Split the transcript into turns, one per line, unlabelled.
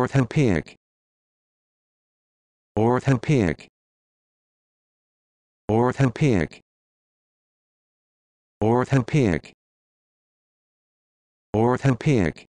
orthopic orthopic orthopic orthopic orthopic